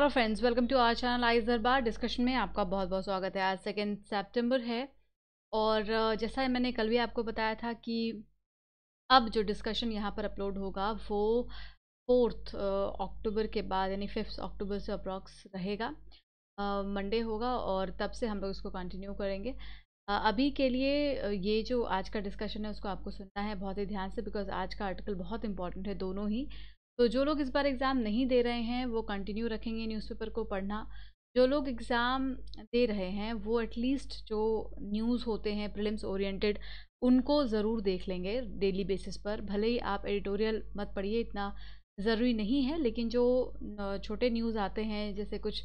Hello friends welcome to our channel IAS Darbar discussion में आपका बहुत बहुत स्वागत है आज सेकेंड सेप्टेम्बर है और जैसा मैंने कल भी आपको बताया था कि अब जो डिस्कशन यहाँ पर अपलोड होगा वो फोर्थ अक्टूबर के बाद यानी फिफ्थ अक्टूबर से अप्रॉक्स रहेगा मंडे होगा और तब से हम लोग इसको कंटिन्यू करेंगे अभी के लिए ये जो आज का डिस्कशन है उसको आपको सुनना है बहुत ही ध्यान से बिकॉज आज का आर्टिकल बहुत इंपॉर्टेंट है दोनों ही तो जो लोग इस बार एग्ज़ाम नहीं दे रहे हैं वो कंटिन्यू रखेंगे न्यूज़पेपर को पढ़ना जो लोग एग्ज़ाम दे रहे हैं वो एटलीस्ट जो न्यूज़ होते हैं प्रिलिम्स ओरिएंटेड उनको ज़रूर देख लेंगे डेली बेसिस पर भले ही आप एडिटोरियल मत पढ़िए इतना ज़रूरी नहीं है लेकिन जो छोटे न्यूज़ आते हैं जैसे कुछ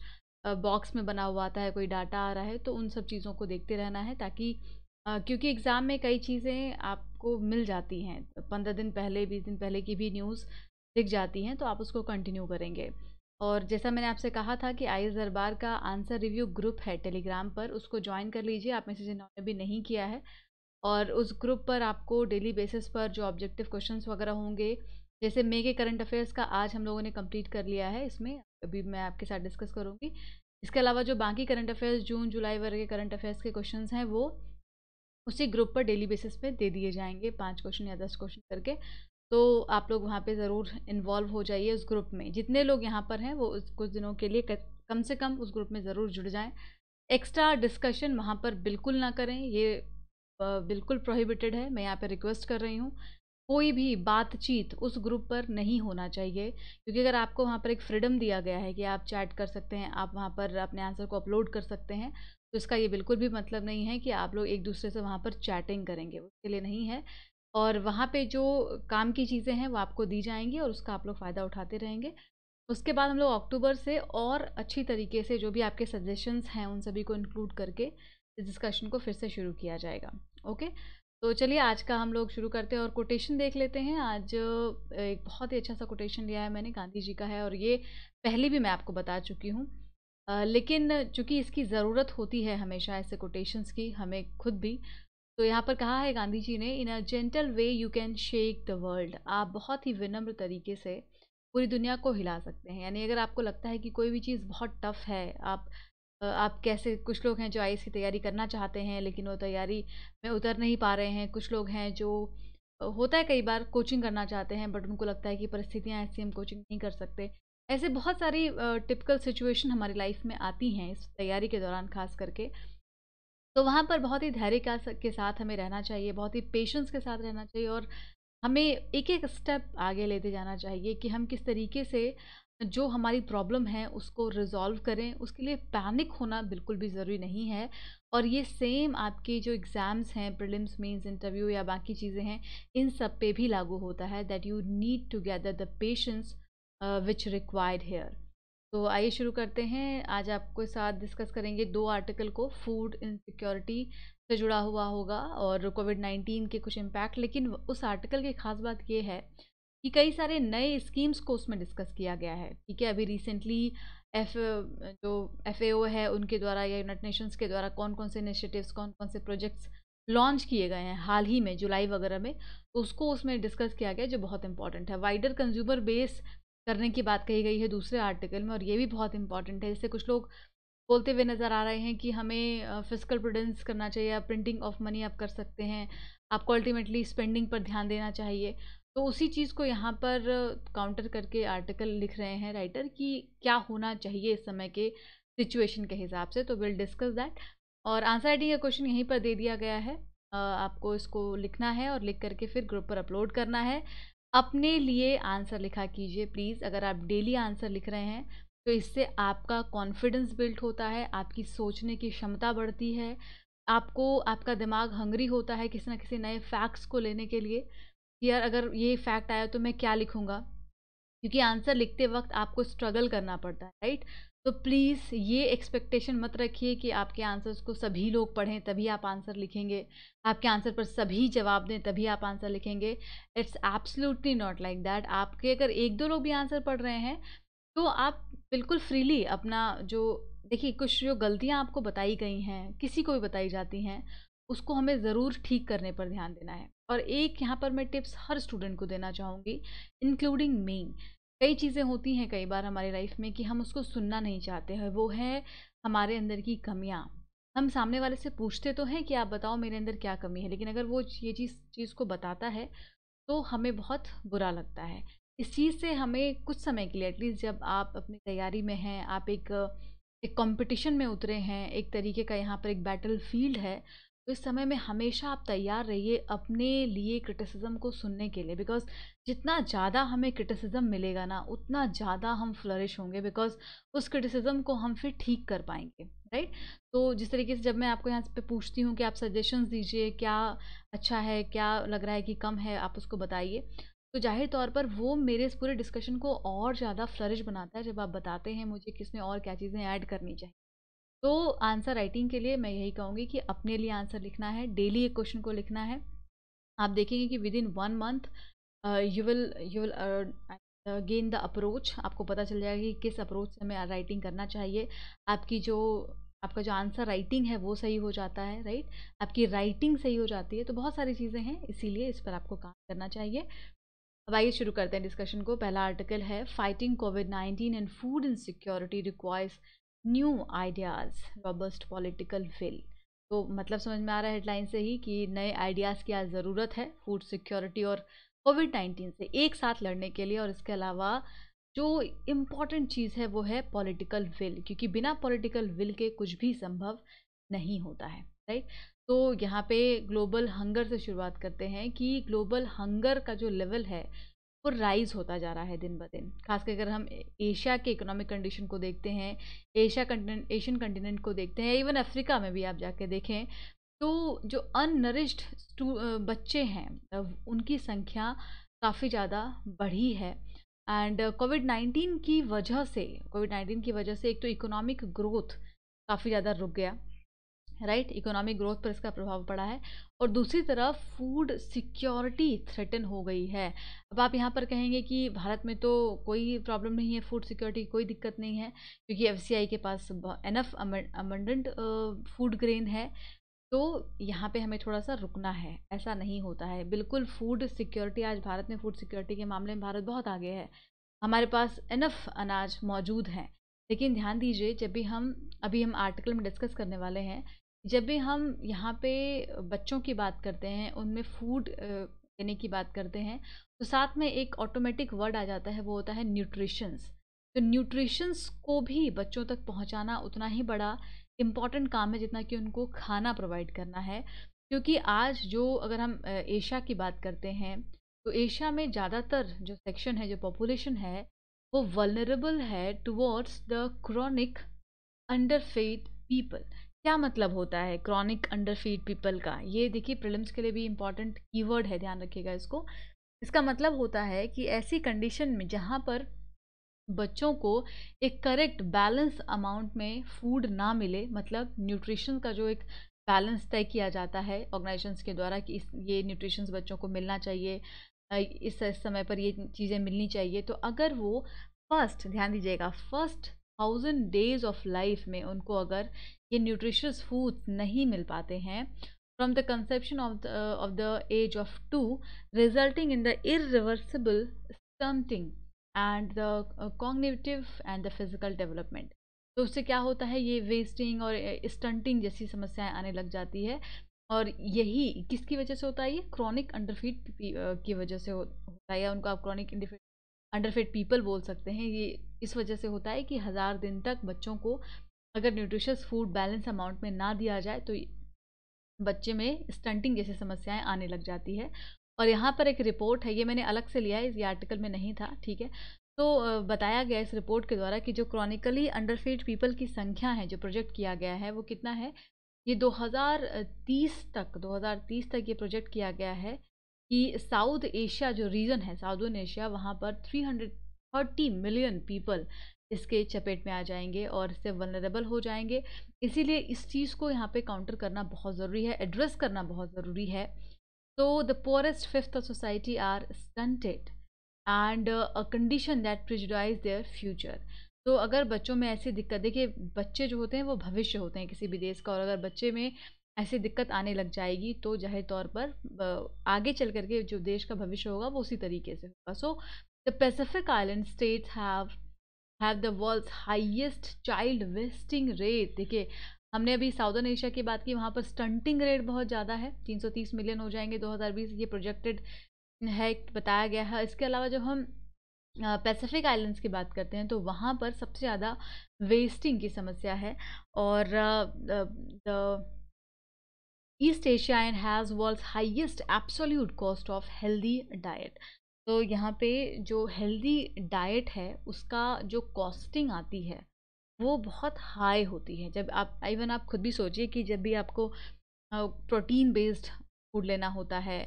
बॉक्स में बना हुआ आता है कोई डाटा आ रहा है तो उन सब चीज़ों को देखते रहना है ताकि क्योंकि एग्ज़ाम में कई चीज़ें आपको मिल जाती हैं पंद्रह दिन पहले बीस दिन पहले की भी न्यूज़ दिख जाती हैं तो आप उसको कंटिन्यू करेंगे और जैसा मैंने आपसे कहा था कि आई दरबार का आंसर रिव्यू ग्रुप है टेलीग्राम पर उसको ज्वाइन कर लीजिए आप में से जिन्होंने भी नहीं किया है और उस ग्रुप पर आपको डेली बेसिस पर जो ऑब्जेक्टिव क्वेश्चन वगैरह होंगे जैसे मे के करंट अफेयर्स का आज हम लोगों ने कम्प्लीट कर लिया है इसमें अभी मैं आपके साथ डिस्कस करूँगी इसके अलावा जो बाकी करंट अफेयर्स जून जुलाई वर्ग के करंट अफेयर्स के क्वेश्चन हैं वो उसी ग्रुप पर डेली बेसिस पे दे दिए जाएंगे पाँच क्वेश्चन या दस क्वेश्चन करके तो आप लोग वहाँ पे ज़रूर इन्वॉल्व हो जाइए उस ग्रुप में जितने लोग यहाँ पर हैं वो उस कुछ दिनों के लिए कम से कम उस ग्रुप में ज़रूर जुड़ जाएं एक्स्ट्रा डिस्कशन वहाँ पर बिल्कुल ना करें ये बिल्कुल प्रोहिबिटेड है मैं यहाँ पर रिक्वेस्ट कर रही हूँ कोई भी बातचीत उस ग्रुप पर नहीं होना चाहिए क्योंकि अगर आपको वहाँ पर एक फ्रीडम दिया गया है कि आप चैट कर सकते हैं आप वहाँ पर अपने आंसर को अपलोड कर सकते हैं तो इसका ये बिल्कुल भी मतलब नहीं है कि आप लोग एक दूसरे से वहाँ पर चैटिंग करेंगे उसके लिए नहीं है और वहाँ पे जो काम की चीज़ें हैं वो आपको दी जाएंगी और उसका आप लोग फ़ायदा उठाते रहेंगे उसके बाद हम लोग अक्टूबर से और अच्छी तरीके से जो भी आपके सजेशंस हैं उन सभी को इंक्लूड करके इस डिस्कशन को फिर से शुरू किया जाएगा ओके तो चलिए आज का हम लोग शुरू करते हैं और कोटेशन देख लेते हैं आज एक बहुत ही अच्छा सा कोटेशन लिया है मैंने गांधी जी का है और ये पहले भी मैं आपको बता चुकी हूँ लेकिन चूँकि इसकी ज़रूरत होती है हमेशा ऐसे कोटेशंस की हमें खुद भी तो यहाँ पर कहा है गांधी जी ने in a gentle way you can shake the world आप बहुत ही विनम्र तरीके से पूरी दुनिया को हिला सकते हैं यानी अगर आपको लगता है कि कोई भी चीज़ बहुत टफ है आप आप कैसे कुछ लोग हैं जो आई की तैयारी करना चाहते हैं लेकिन वो तैयारी में उतर नहीं पा रहे हैं कुछ लोग हैं जो होता है कई बार कोचिंग करना चाहते हैं बट उनको लगता है कि परिस्थितियाँ ऐसी हम कोचिंग नहीं कर सकते ऐसे बहुत सारी टिपिकल सिचुएशन हमारी लाइफ में आती हैं इस तैयारी के दौरान खास करके तो वहाँ पर बहुत ही धैर्य का के साथ हमें रहना चाहिए बहुत ही पेशेंस के साथ रहना चाहिए और हमें एक एक स्टेप आगे लेते जाना चाहिए कि हम किस तरीके से जो हमारी प्रॉब्लम है उसको रिजॉल्व करें उसके लिए पैनिक होना बिल्कुल भी ज़रूरी नहीं है और ये सेम आपके जो एग्ज़ाम्स हैं प्रिलिम्स मीन्स इंटरव्यू या बाकी चीज़ें हैं इन सब पे भी लागू होता है that you need to gather the patience which required here तो आइए शुरू करते हैं आज आपको साथ डिस्कस करेंगे दो आर्टिकल को फूड इनसिक्योरिटी से जुड़ा हुआ होगा और कोविड नाइन्टीन के कुछ इम्पैक्ट लेकिन उस आर्टिकल की खास बात यह है कि कई सारे नए स्कीम्स को उसमें डिस्कस किया गया है ठीक है अभी रिसेंटली एफ जो एफ है उनके द्वारा या यूनाइट नेशंस के द्वारा कौन कौन से इनिशिएटिव्स कौन कौन से प्रोजेक्ट्स लॉन्च किए गए हैं हाल ही में जुलाई वगैरह में तो उसको उसमें डिस्कस किया गया जो बहुत इंपॉर्टेंट है वाइडर कंज्यूमर बेस करने की बात कही गई है दूसरे आर्टिकल में और ये भी बहुत इंपॉर्टेंट है जैसे कुछ लोग बोलते हुए नज़र आ रहे हैं कि हमें फिजिकल प्रोडेंस करना चाहिए आप प्रिंटिंग ऑफ मनी आप कर सकते हैं आपको अल्टीमेटली स्पेंडिंग पर ध्यान देना चाहिए तो उसी चीज़ को यहाँ पर काउंटर करके आर्टिकल लिख रहे हैं राइटर कि क्या होना चाहिए इस समय के सिचुएशन के हिसाब से तो विल डिस्कस दैट और आंसर राइटिंग का क्वेश्चन यहीं पर दे दिया गया है आपको इसको लिखना है और लिख करके फिर ग्रुप पर अपलोड करना है अपने लिए आंसर लिखा कीजिए प्लीज़ अगर आप डेली आंसर लिख रहे हैं तो इससे आपका कॉन्फिडेंस बिल्ट होता है आपकी सोचने की क्षमता बढ़ती है आपको आपका दिमाग हंगरी होता है किसी ना किसी नए फैक्ट्स को लेने के लिए यार अगर ये फैक्ट आया तो मैं क्या लिखूँगा क्योंकि आंसर लिखते वक्त आपको स्ट्रगल करना पड़ता है राइट तो प्लीज़ ये एक्सपेक्टेशन मत रखिए कि आपके आंसर्स को सभी लोग पढ़ें तभी आप आंसर लिखेंगे आपके आंसर पर सभी जवाब दें तभी आप आंसर लिखेंगे it's absolutely not like that आपके अगर एक दो लोग भी आंसर पढ़ रहे हैं तो आप बिल्कुल फ्रीली अपना जो देखिए कुछ जो गलतियाँ आपको बताई गई हैं किसी को भी बताई जाती हैं उसको हमें ज़रूर ठीक करने पर ध्यान देना है और एक यहाँ पर मैं टिप्स हर स्टूडेंट को देना चाहूँगी इंक्लूडिंग मी कई चीज़ें होती हैं कई बार हमारी लाइफ में कि हम उसको सुनना नहीं चाहते हैं वो है हमारे अंदर की कमियाँ हम सामने वाले से पूछते तो हैं कि आप बताओ मेरे अंदर क्या कमी है लेकिन अगर वो ये चीज़ चीज़ को बताता है तो हमें बहुत बुरा लगता है इस चीज़ से हमें कुछ समय के लिए एटलीस्ट जब आप अपनी तैयारी में हैं आप एक एक कंपटीशन में उतरे हैं एक तरीके का यहाँ पर एक बैटल फील्ड है तो इस समय में हमेशा आप तैयार रहिए अपने लिए क्रिटिसिज्म को सुनने के लिए बिकॉज जितना ज़्यादा हमें क्रिटिसिज्म मिलेगा ना उतना ज़्यादा हम फ्लरिश होंगे बिकॉज उस क्रिटिसिज्म को हम फिर ठीक कर पाएंगे राइट तो जिस तरीके से जब मैं आपको यहाँ पे पूछती हूँ कि आप सजेशंस दीजिए क्या अच्छा है क्या लग रहा है कि कम है आप उसको बताइए तो जाहिर तौर पर वो मेरे इस पूरे डिस्कशन को और ज़्यादा फ्लरिश बनाता है जब आप बताते हैं मुझे किसमें और क्या चीज़ें ऐड करनी चाहिए तो आंसर राइटिंग के लिए मैं यही कहूँगी कि अपने लिए आंसर लिखना है डेली एक क्वेश्चन को लिखना है आप देखेंगे कि within one month you will you will gain the approach आपको पता चल जाएगा कि किस अप्रोच से हमें राइटिंग करना चाहिए आपकी जो आपका जो आंसर राइटिंग है वो सही हो जाता है राइट आपकी राइटिंग सही हो जाती है तो बहुत सारी चीज़ें हैं इसीलिए इस पर आपको काम करना चाहिए अब आइए शुरू करते हैं डिस्कशन को पहला आर्टिकल है fighting COVID nineteen and food insecurity requires new ideas robust political will तो मतलब समझ में आ रहा है हेडलाइन से ही कि नए आइडियाज़ की आज ज़रूरत है फूड सिक्योरिटी और कोविड नाइन्टीन से एक साथ लड़ने के लिए और इसके अलावा जो इम्पॉर्टेंट चीज़ है वो है पॉलिटिकल विल क्योंकि बिना पॉलिटिकल विल के कुछ भी संभव नहीं होता है राइट तो यहाँ पे ग्लोबल हंगर से शुरुआत करते हैं कि ग्लोबल हंगर का जो लेवल है वो राइज़ होता जा रहा है दिन ब दिन खास कर अगर हम एशिया के इकोनॉमिक कंडीशन को देखते हैं एशिया कंटिनेंट एशियन कंटिनेंट को देखते हैं इवन अफ्रीका में भी आप जाके देखें तो जो अननरिश्ड बच्चे हैं उनकी संख्या काफ़ी ज़्यादा बढ़ी है एंड कोविड नाइन्टीन की वजह से कोविड नाइन्टीन की वजह से एक तो इकोनॉमिक ग्रोथ काफ़ी ज़्यादा रुक गया राइट इकोनॉमिक ग्रोथ पर इसका प्रभाव पड़ा है और दूसरी तरफ फूड सिक्योरिटी थ्रेटन हो गई है अब आप यहाँ पर कहेंगे कि भारत में तो कोई प्रॉब्लम नहीं है फूड सिक्योरिटी कोई दिक्कत नहीं है क्योंकि एफ के पास एनफ अमंडेंट फूड ग्रेन है तो यहाँ पे हमें थोड़ा सा रुकना है ऐसा नहीं होता है बिल्कुल फूड सिक्योरिटी आज भारत में फूड सिक्योरिटी के मामले में भारत बहुत आगे है हमारे पास इनफ अनाज मौजूद हैं लेकिन ध्यान दीजिए जब भी हम अभी हम आर्टिकल में डिस्कस करने वाले हैं जब भी हम यहाँ पे बच्चों की बात करते हैं उनमें फूड देने की बात करते हैं तो साथ में एक ऑटोमेटिक वर्ड आ जाता है वो होता है न्यूट्रिशंस तो न्यूट्रिशंस को भी बच्चों तक पहुँचाना उतना ही बड़ा इम्पॉर्टेंट काम है जितना कि उनको खाना प्रोवाइड करना है क्योंकि आज जो अगर हम एशिया की बात करते हैं तो एशिया में ज़्यादातर जो सेक्शन है जो पॉपुलेशन है वो वलनरेबल है towards the chronic underfed people क्या मतलब होता है क्रॉनिक अंडर फीड पीपल का ये देखिए प्रिलिम्स के लिए भी इम्पॉर्टेंट कीवर्ड है ध्यान रखिएगा इसको इसका मतलब होता है कि ऐसी कंडीशन में जहाँ पर बच्चों को एक करेक्ट बैलेंस अमाउंट में फूड ना मिले मतलब न्यूट्रिशन का जो एक बैलेंस तय किया जाता है ऑर्गेनाइजेशंस के द्वारा कि इस ये न्यूट्रिशंस बच्चों को मिलना चाहिए इस समय पर ये चीज़ें मिलनी चाहिए तो अगर वो फर्स्ट ध्यान दीजिएगा first thousand days of life में उनको अगर ये न्यूट्रिशस फूड नहीं मिल पाते हैं from the conception of of uh, of the age of 2 resulting in the irreversible stunting and the uh, cognitive तो उससे क्या होता है ये वेस्टिंग और स्टंटिंग जैसी समस्याएं आने लग जाती है और यही किसकी वजह से होता है ये क्रॉनिक अंडरफिट की वजह से होता है या उनको आप क्रॉनिक अंडरफिट पीपल बोल सकते हैं ये इस वजह से होता है कि हज़ार दिन तक बच्चों को अगर न्यूट्रिशस फूड बैलेंस अमाउंट में ना दिया जाए तो बच्चे में स्टंटिंग जैसी समस्याएं आने लग जाती है और यहाँ पर एक रिपोर्ट है ये मैंने अलग से लिया है इस आर्टिकल में नहीं था ठीक है तो बताया गया इस रिपोर्ट के द्वारा कि जो क्रॉनिकली अंडरफीड पीपल की संख्या है जो प्रोजेक्ट किया गया है वो कितना है ये 2030 तक 2030 तक ये प्रोजेक्ट किया गया है कि साउथ एशिया जो रीजन है साउथ एशिया वहाँ पर 330 मिलियन पीपल इसके चपेट में आ जाएंगे और इससे वनरेबल हो जाएंगे इसीलिए इस चीज़ को यहाँ पे काउंटर करना बहुत ज़रूरी है एड्रेस करना बहुत ज़रूरी है तो the poorest fifth of society are stunted and a condition that prejudice their future तो अगर बच्चों में ऐसी दिक्कत देखिए बच्चे जो होते हैं वो भविष्य होते हैं किसी भी देश का और अगर बच्चे में ऐसी दिक्कत आने लग जाएगी तो जाहिर तौर पर आगे चल करके जो देश का भविष्य होगा वो उसी तरीके से होगा so the Pacific island states have have the world's highest child wasting rate देखिए हमने अभी साउदर्न एशिया की बात की वहाँ पर स्टंटिंग रेट बहुत ज़्यादा है 330 मिलियन हो जाएंगे 2020 ये प्रोजेक्टेड है बताया गया है इसके अलावा जब हम पैसिफिक आइलैंड्स की बात करते हैं तो वहाँ पर सबसे ज़्यादा वेस्टिंग की समस्या है और East Asia and has world's highest absolute cost of healthy diet तो यहाँ पे जो हेल्दी डाइट है उसका जो कॉस्टिंग आती है वो बहुत हाई होती है जब आप इवन आप खुद भी सोचिए कि जब भी आपको प्रोटीन बेस्ड फूड लेना होता है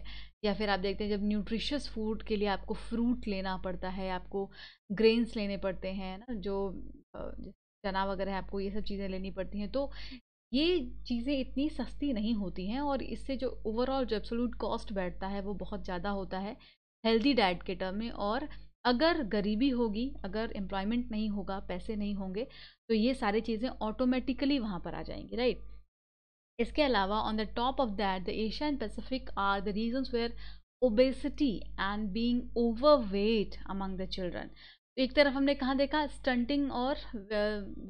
या फिर आप देखते हैं जब न्यूट्रिशियस फूड के लिए आपको फ्रूट लेना पड़ता है आपको ग्रेन्स लेने पड़ते हैं ना जो चना वगैरह आपको ये सब चीज़ें लेनी पड़ती हैं तो ये चीज़ें इतनी सस्ती नहीं होती हैं और इससे जो ओवरऑल जो एब्सोलूट कॉस्ट बैठता है वो बहुत ज़्यादा होता है हेल्दी डाइट के टर्म में और अगर गरीबी होगी अगर एम्प्लॉयमेंट नहीं होगा पैसे नहीं होंगे तो ये सारी चीज़ें ऑटोमेटिकली वहाँ पर आ जाएंगी राइट इसके अलावा on the top of that the Asia and Pacific are the regions where obesity and being overweight among the children एक तरफ हमने कहाँ देखा स्टंटिंग और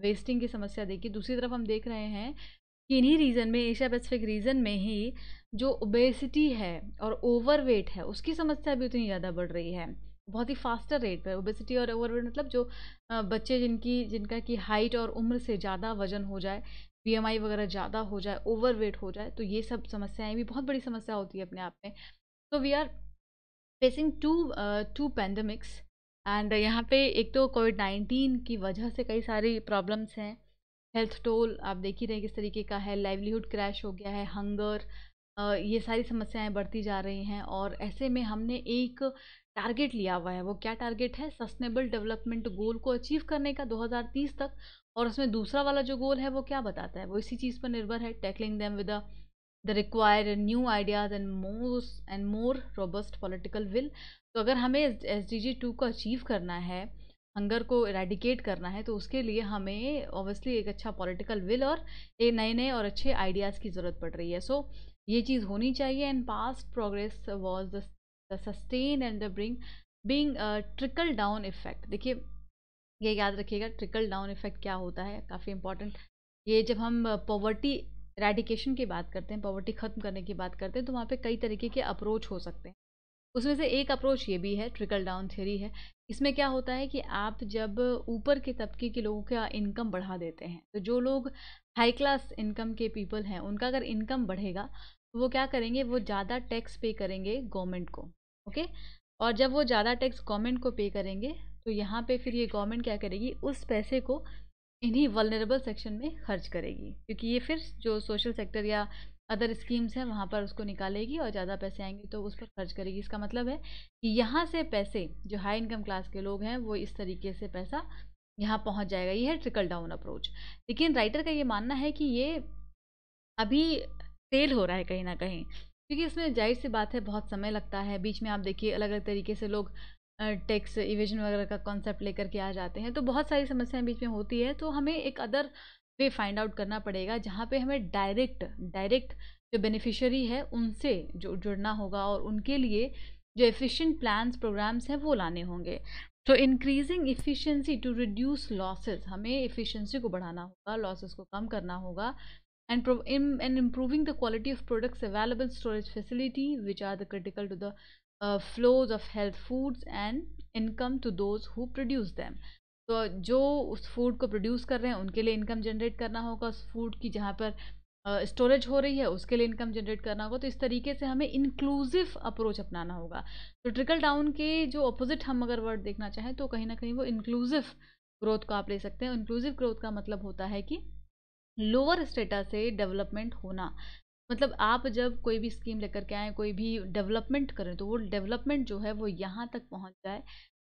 वेस्टिंग uh, की समस्या देखी दूसरी तरफ हम देख रहे हैं इन्हीं रीज़न में एशिया पैसिफिक रीज़न में ही जो ओबेसिटी है और ओवरवेट है उसकी समस्या भी उतनी ज़्यादा बढ़ रही है बहुत ही फास्टर रेट पर ओबेसिटी और ओवरवेट मतलब जो बच्चे जिनकी जिनका कि हाइट और उम्र से ज़्यादा वजन हो जाए बीएमआई वगैरह ज़्यादा हो जाए ओवरवेट हो जाए तो ये सब समस्याएं भी बहुत बड़ी समस्या होती है अपने आप में तो we are facing two two pandemics and यहाँ पे एक तो कोविड नाइन्टीन की वजह से कई सारी प्रॉब्लम्स हैं हेल्थ टोल आप देख ही रहे हैं किस तरीके का है लाइवलीहुड क्रैश हो गया है हंगर ये सारी समस्याएं बढ़ती जा रही हैं और ऐसे में हमने एक टारगेट लिया हुआ है वो क्या टारगेट है सस्टेनेबल डेवलपमेंट गोल को अचीव करने का 2030 तक और उसमें दूसरा वाला जो गोल है वो क्या बताता है वो इसी चीज़ पर निर्भर है tackling them with the require new ideas and more and more robust political will तो अगर हमें एस डी जी टू को अचीव करना है हंगर को रेडिकेट करना है तो उसके लिए हमें ऑब्वियसली एक अच्छा पॉलिटिकल विल और ए नए नए और अच्छे आइडियाज़ की ज़रूरत पड़ रही है सो so, ये चीज़ होनी चाहिए and past progress was the sustain and the bring being trickle down effect देखिए ये याद रखिएगा ट्रिकल डाउन इफेक्ट क्या होता है काफ़ी इंपॉर्टेंट ये जब हम पॉवर्टी रेडिकेशन की बात करते हैं पॉवर्टी ख़त्म करने की बात करते हैं तो वहाँ पे कई तरीके के अप्रोच हो सकते हैं उसमें से एक अप्रोच ये भी है ट्रिकल डाउन थ्योरी है इसमें क्या होता है कि आप जब ऊपर के तबके के लोगों का इनकम बढ़ा देते हैं तो जो लोग हाई क्लास इनकम के पीपल हैं उनका अगर इनकम बढ़ेगा तो वो क्या करेंगे वो ज़्यादा टैक्स पे करेंगे गवर्नमेंट को ओके और जब वो ज़्यादा टैक्स गवर्नमेंट को पे करेंगे तो यहाँ पे फिर ये गवर्नमेंट क्या करेगी उस पैसे को इन्हीं वलनरेबल सेक्शन में खर्च करेगी क्योंकि ये फिर जो सोशल सेक्टर या अदर स्कीम्स हैं वहाँ पर उसको निकालेगी और ज़्यादा पैसे आएंगे तो उस पर खर्च करेगी इसका मतलब है कि यहाँ से पैसे जो हाई इनकम क्लास के लोग हैं वो इस तरीके से पैसा यहाँ पहुँच जाएगा ये है ट्रिकल डाउन अप्रोच लेकिन राइटर का ये मानना है कि ये अभी फेल हो रहा है कहीं ना कहीं क्योंकि इसमें जाहिर सी बात है बहुत समय लगता है बीच में आप देखिए अलग अलग तरीके से लोग टैक्स इवेजन वगैरह का कॉन्सेप्ट लेकर के आ जाते हैं तो बहुत सारी समस्याएं बीच में होती है तो हमें एक अदर पे फाइंड आउट करना पड़ेगा जहाँ पे हमें डायरेक्ट डायरेक्ट जो बेनिफिशियरी है उनसे जो जुड़ना होगा और उनके लिए जो एफिशिएंट प्लान्स प्रोग्राम्स हैं वो लाने होंगे तो increasing efficiency to reduce losses हमें इफ़िशेंसी को बढ़ाना होगा लॉसेस को कम करना होगा and and improving the quality of products available storage facility which are the critical to the flows of health foods and income to those who produce them तो जो उस फूड को प्रोड्यूस कर रहे हैं उनके लिए इनकम जनरेट करना होगा उस फूड की जहाँ पर स्टोरेज uh, हो रही है उसके लिए इनकम जनरेट करना होगा तो इस तरीके से हमें इंक्लूसिव अप्रोच अपनाना होगा तो ट्रिकल डाउन के जो अपोजिट हम अगर वर्ड देखना चाहें तो कहीं ना कहीं वो इंक्लूसिव ग्रोथ को आप ले सकते हैं इंक्लूसिव ग्रोथ का मतलब होता है कि लोअर स्टेटा से डेवलपमेंट होना मतलब आप जब कोई भी स्कीम लेकर के आएँ कोई भी डेवलपमेंट करें तो वो डेवलपमेंट जो है वो यहाँ तक पहुँच जाए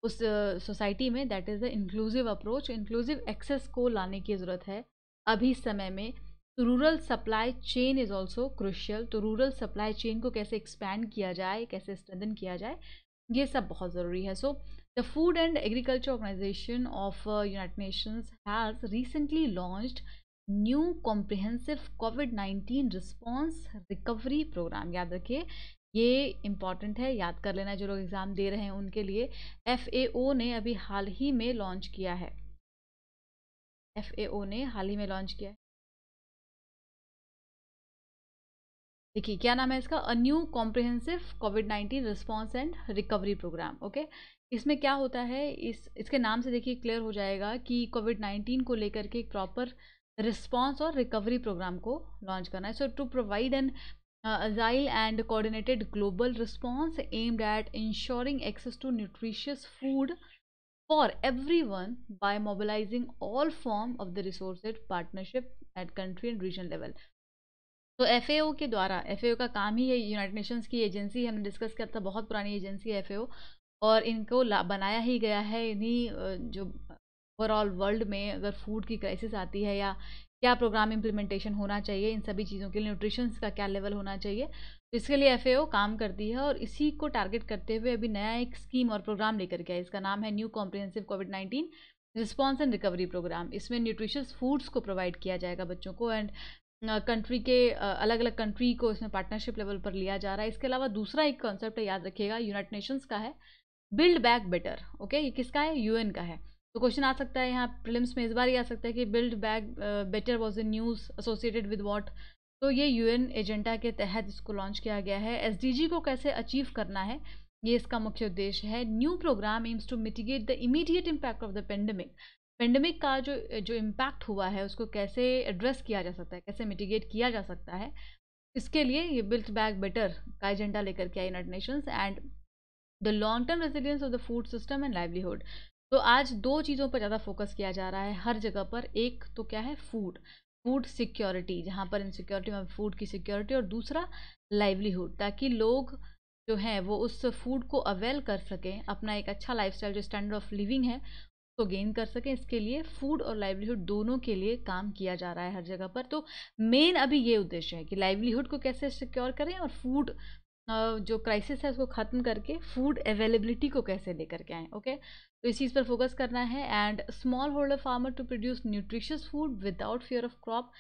उस सोसाइटी में that is the inclusive approach inclusive access को लाने की ज़रूरत है अभी समय में rural supply chain is also crucial तो रूरल सप्लाई चेन को कैसे एक्सपैंड किया जाए कैसे स्ट्रेंथन किया जाए ये सब बहुत ज़रूरी है so the food and agriculture organization of United Nations has recently launched new comprehensive COVID nineteen response recovery program याद रखिए ये इम्पॉर्टेंट है याद कर लेना जो लोग एग्ज़ाम दे रहे हैं उनके लिए एफ ने अभी हाल ही में लॉन्च किया है एफ ने हाल ही में लॉन्च किया है देखिए क्या नाम है इसका a new comprehensive COVID nineteen response and recovery program okay इसमें क्या होता है इस इसके नाम से देखिए क्लियर हो जाएगा कि कोविड नाइन्टीन को लेकर के एक प्रॉपर रिस्पॉन्स और रिकवरी प्रोग्राम को लॉन्च करना है so to provide an agile and coordinated global response aimed at ensuring access to nutritious food for everyone by mobilizing all form of the resources partnership at country and region level तो F के द्वारा F का काम ही है United Nations की agency है हमने discuss किया था बहुत पुरानी एजेंसी है एफ और इनको बनाया ही गया है इन्हीं जो ओवरऑल वर्ल्ड में अगर फूड की क्राइसिस आती है या क्या प्रोग्राम इम्प्लीमेंटेशन होना चाहिए इन सभी चीज़ों के लिए न्यूट्रिशंस का क्या लेवल होना चाहिए तो इसके लिए एफ काम करती है और इसी को टारगेट करते हुए अभी नया एक स्कीम और प्रोग्राम लेकर के आया इसका नाम है new comprehensive COVID nineteen response and recovery program इसमें न्यूट्रिशस फूड्स को प्रोवाइड किया जाएगा बच्चों को एंड कंट्री के अलग अलग कंट्री को इसमें पार्टनरशिप लेवल पर लिया जा रहा है इसके अलावा दूसरा एक कॉन्सेप्ट याद रखिएगा यूनाइटेड नेशंस का है बिल्ड बैक बेटर ओके ये किसका है यूएन का है तो क्वेश्चन आ सकता है यहाँ प्रिलिम्स में इस बार ही आ सकता है कि build back better was a news associated with what तो ये यूएन एजेंडा के तहत इसको लॉन्च किया गया है एसडीजी को कैसे अचीव करना है ये इसका मुख्य उद्देश्य है new program aims to mitigate the immediate impact of the pandemic pandemic का जो जो इम्पैक्ट हुआ है उसको कैसे एड्रेस किया जा सकता है कैसे मिटिगेट किया जा सकता है इसके लिए ये बिल्ट बैक बेटर का एजेंडा लेकर के आई United Nations and the long term resilience of the food system and livelihood तो आज दो चीज़ों पर ज़्यादा फोकस किया जा रहा है हर जगह पर एक तो क्या है फूड फूड सिक्योरिटी जहाँ पर इनसिक्योरिटी वहाँ फूड की सिक्योरिटी और दूसरा लाइवलीहुड ताकि लोग जो हैं वो उस फूड को अवेल कर सकें अपना एक अच्छा लाइफ जो स्टैंडर्ड ऑफ लिविंग है उसको तो गेन कर सकें इसके लिए फूड और लाइवलीहुड दोनों के लिए काम किया जा रहा है हर जगह पर तो मेन अभी ये उद्देश्य है कि लाइवलीहुड को कैसे सिक्योर करें और फूड जो क्राइसिस है उसको ख़त्म करके फूड अवेलेबिलिटी को कैसे लेकर के आएँ ओके तो इस चीज़ पर फोकस करना है and small holder farmer to produce nutritious food without fear of crop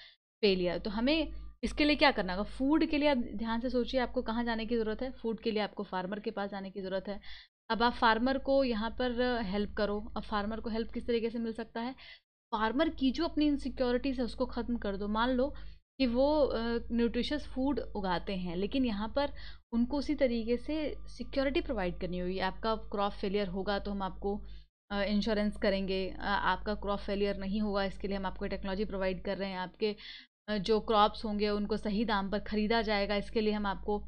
failure तो हमें इसके लिए क्या करना होगा फूड के लिए आप ध्यान से सोचिए आपको कहाँ जाने की ज़रूरत है फूड के लिए आपको फार्मर के पास जाने की ज़रूरत है अब आप फार्मर को यहाँ पर हेल्प करो अब फार्मर को हेल्प किस तरीके से मिल सकता है फार्मर की जो अपनी इनसिक्योरिटीज़ है उसको ख़त्म कर दो मान लो कि वो uh, फूड उगाते हैं लेकिन यहाँ पर उनको उसी तरीके से सिक्योरिटी प्रोवाइड करनी होगी आपका क्रॉप फेलियर होगा तो हम आपको इंश्योरेंस करेंगे आपका क्रॉप फेलियर नहीं होगा इसके लिए हम आपको टेक्नोलॉजी प्रोवाइड कर रहे हैं आपके जो क्रॉप्स होंगे उनको सही दाम पर ख़रीदा जाएगा इसके लिए हम आपको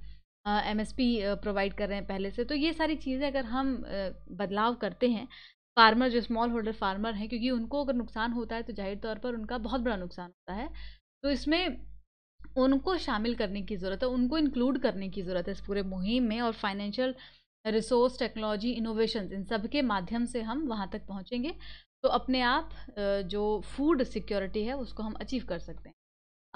एम एस पी प्रोवाइड कर रहे हैं पहले से तो ये सारी चीज़ें अगर हम बदलाव करते हैं फार्मर जो स्मॉल होल्डर फार्मर हैं क्योंकि उनको अगर नुकसान होता है तो जाहिर तौर पर उनका बहुत बड़ा नुकसान होता है तो इसमें उनको शामिल करने की ज़रूरत है उनको इंक्लूड करने की ज़रूरत है इस पूरे मुहिम में और फाइनेंशियल रिसोर्स टेक्नोलॉजी इनोवेशन इन सब के माध्यम से हम वहाँ तक पहुँचेंगे तो अपने आप जो फूड सिक्योरिटी है उसको हम अचीव कर सकते हैं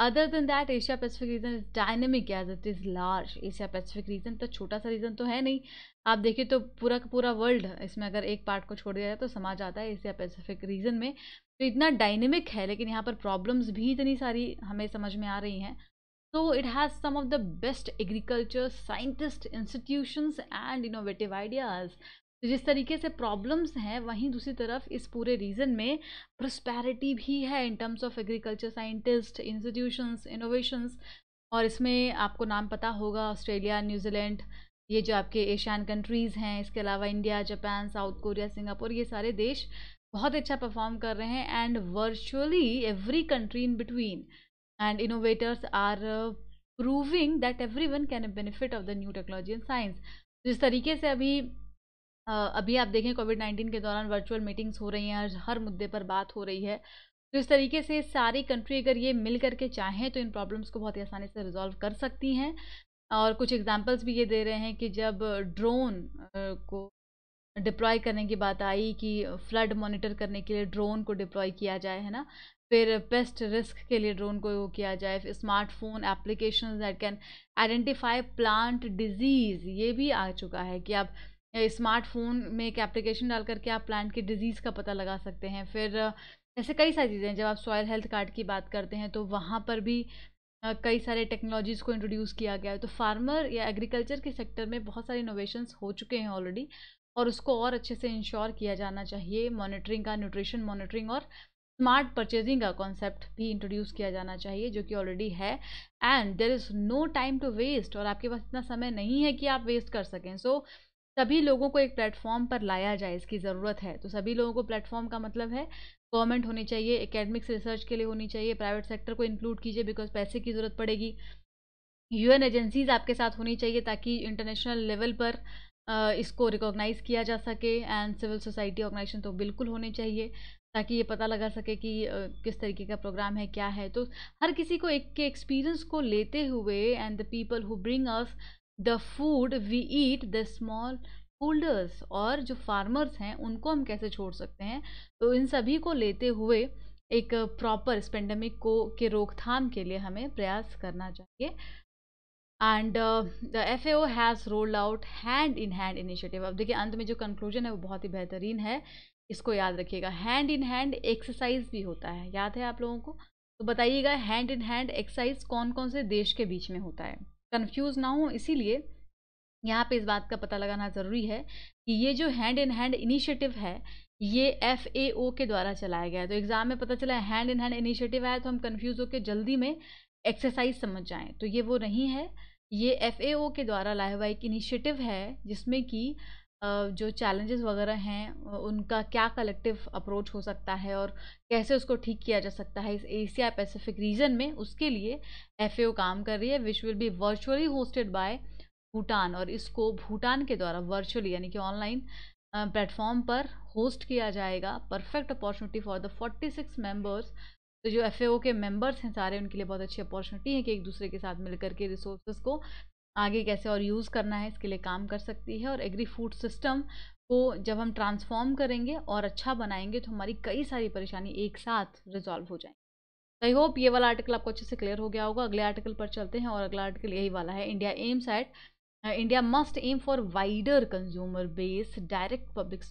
other than that Asia Pacific region is dynamic as it is large Asia Pacific region तो छोटा सा रीजन तो है नहीं आप देखिए तो पूरा का पूरा वर्ल्ड इसमें अगर एक पार्ट को छोड़ दिया जाए तो समा जाता है एशिया पैसिफिक रीजन में तो इतना डायनेमिक है लेकिन यहाँ पर प्रॉब्लम्स भी इतनी सारी हमें समझ में आ रही हैं so it has some of the best agriculture scientist institutions and innovative ideas तो जिस तरीके से प्रॉब्लम्स हैं वहीं दूसरी तरफ इस पूरे रीजन में प्रस्पैरिटी भी है in terms of agriculture scientist institutions innovations और इसमें आपको नाम पता होगा ऑस्ट्रेलिया न्यूजीलैंड ये जो आपके एशियन कंट्रीज़ हैं इसके अलावा India Japan South Korea Singapore ये सारे देश बहुत अच्छा परफॉर्म कर रहे हैं and virtually every country in between and innovators are proving that every one can benefit of the new technology and science जिस तरीके से अभी अभी आप देखें कोविड नाइन्टीन के दौरान वर्चुअल मीटिंग्स हो रही हैं हर मुद्दे पर बात हो रही है तो इस तरीके से सारी कंट्री अगर ये मिल करके चाहें तो इन प्रॉब्लम्स को बहुत ही आसानी से रिजॉल्व कर सकती हैं और कुछ एग्जांपल्स भी ये दे रहे हैं कि जब ड्रोन को डिप्लॉय करने की बात आई कि फ्लड मॉनिटर करने के लिए ड्रोन को डिप्लॉय किया जाए है ना फिर पेस्ट रिस्क के लिए ड्रोन को वो किया जाए फिर smartphone application that can identify plant disease ये भी आ चुका है कि आप स्मार्टफोन में एक एप्लीकेशन डाल करके आप प्लांट के डिजीज़ का पता लगा सकते हैं फिर ऐसे कई सारी चीज़ें हैं जब आप सॉयल हेल्थ कार्ड की बात करते हैं तो वहाँ पर भी कई सारे टेक्नोलॉजीज़ को इंट्रोड्यूस किया गया है तो फार्मर या एग्रीकल्चर के सेक्टर में बहुत सारे इनोवेशंस हो चुके हैं ऑलरेडी और उसको और अच्छे से इंश्योर किया जाना चाहिए मॉनिटरिंग का न्यूट्रिशन मॉनिटरिंग और स्मार्ट परचेजिंग का कॉन्सेप्ट भी इंट्रोड्यूस किया जाना चाहिए जो कि ऑलरेडी है and there is no time to waste और आपके पास इतना समय नहीं है कि आप वेस्ट कर सकें सो so, सभी लोगों को एक प्लेटफॉर्म पर लाया जाए इसकी ज़रूरत है तो सभी लोगों को प्लेटफॉर्म का मतलब है गवर्नमेंट होनी चाहिए एकेडमिक्स रिसर्च के लिए होनी चाहिए प्राइवेट सेक्टर को इंक्लूड कीजिए बिकॉज पैसे की ज़रूरत पड़ेगी यूएन एजेंसीज आपके साथ होनी चाहिए ताकि इंटरनेशनल लेवल पर इसको रिकॉग्नाइज़ किया जा सके एंड सिविल सोसाइटी ऑर्गेनाइजेशन तो बिल्कुल होने चाहिए ताकि ये पता लगा सके कि किस तरीके का प्रोग्राम है क्या है तो हर किसी को एक के एक्सपीरियंस को लेते हुए and the people who bring us the food we eat the small holders और जो फार्मर्स हैं उनको हम कैसे छोड़ सकते हैं तो इन सभी को लेते हुए एक प्रॉपर इस पेंडेमिक को के रोकथाम के लिए हमें प्रयास करना चाहिए and the F A O has rolled out hand in hand initiative अब देखिए अंत में जो कंक्लूजन है वो बहुत ही बेहतरीन है इसको याद रखिएगा हैंड इन हैंड एक्सरसाइज भी होता है याद है आप लोगों को तो बताइएगा हैंड इन हैंड एक्सरसाइज कौन कौन से देश के बीच में होता है कन्फ्यूज़ ना हो इसीलिए यहाँ पे इस बात का पता लगाना ज़रूरी है कि ये जो हैंड इन हैंड इनिशिएटिव है ये एफ ए ओ के द्वारा चलाया गया है तो एग्ज़ाम में पता चला हैंड इन हैंड इनिशिएटिव आया तो हम कन्फ्यूज़ होकर जल्दी में एक्सरसाइज समझ जाएँ तो ये वो नहीं है ये एफ के द्वारा लाया हुआ एक इनिशिएटिव है जिसमें कि जो चैलेंजेस वगैरह हैं उनका क्या कलेक्टिव अप्रोच हो सकता है और कैसे उसको ठीक किया जा सकता है इस एशिया पैसिफिक रीजन में उसके लिए एफ काम कर रही है which will be virtually hosted by Bhutan और इसको भूटान के द्वारा वर्चुअली यानी कि ऑनलाइन प्लेटफॉर्म पर होस्ट किया जाएगा perfect opportunity for the 46 members तो जो एफ के मेंबर्स हैं सारे उनके लिए बहुत अच्छी अपॉर्चुनिटी है कि एक दूसरे के साथ मिलकर के रिसोर्स को आगे कैसे और यूज़ करना है इसके लिए काम कर सकती है और एग्री फूड सिस्टम को जब हम ट्रांसफॉर्म करेंगे और अच्छा बनाएंगे तो हमारी कई सारी परेशानी एक साथ रिजॉल्व हो जाएंगी आई होप ये वाला आर्टिकल आपको अच्छे से क्लियर हो गया होगा अगले आर्टिकल पर चलते हैं और अगला आर्टिकल यही वाला है India aims at India must aim for wider consumer base direct public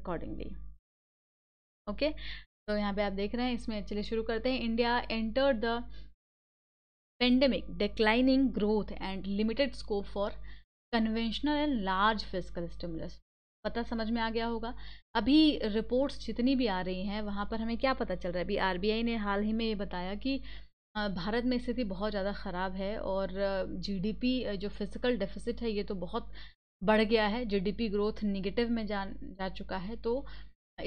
accordingly okay तो यहाँ पे आप देख रहे हैं इसमें चलिए शुरू करते हैं India enter the pandemic declining growth and limited scope for conventional and large physical stimulus पता समझ में आ गया होगा अभी रिपोर्ट्स जितनी भी आ रही हैं वहाँ पर हमें क्या पता चल रहा है अभी आरबीआई ने हाल ही में ये बताया कि भारत में स्थिति बहुत ज़्यादा ख़राब है और जीडीपी जो फिजिकल डेफिसिट है ये तो बहुत बढ़ गया है जीडीपी ग्रोथ निगेटिव में जा जा चुका है तो